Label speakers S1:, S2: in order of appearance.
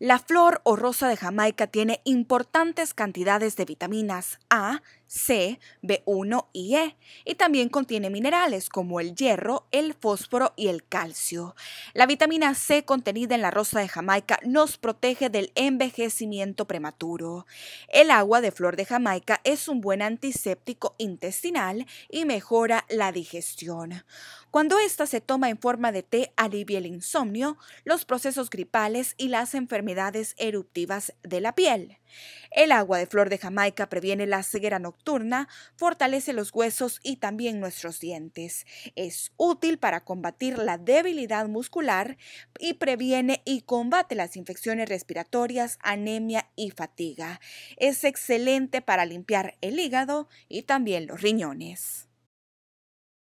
S1: La flor o rosa de Jamaica tiene importantes cantidades de vitaminas A, C, B1 y E, y también contiene minerales como el hierro, el fósforo y el calcio. La vitamina C contenida en la rosa de Jamaica nos protege del envejecimiento prematuro. El agua de flor de Jamaica es un buen antiséptico intestinal y mejora la digestión. Cuando ésta se toma en forma de té, alivia el insomnio, los procesos gripales y las enfermedades eruptivas de la piel. El agua de flor de Jamaica previene la ceguera nocturna, fortalece los huesos y también nuestros dientes. Es útil para combatir la debilidad muscular y previene y combate las infecciones respiratorias, anemia y fatiga. Es excelente para limpiar el hígado y también los riñones.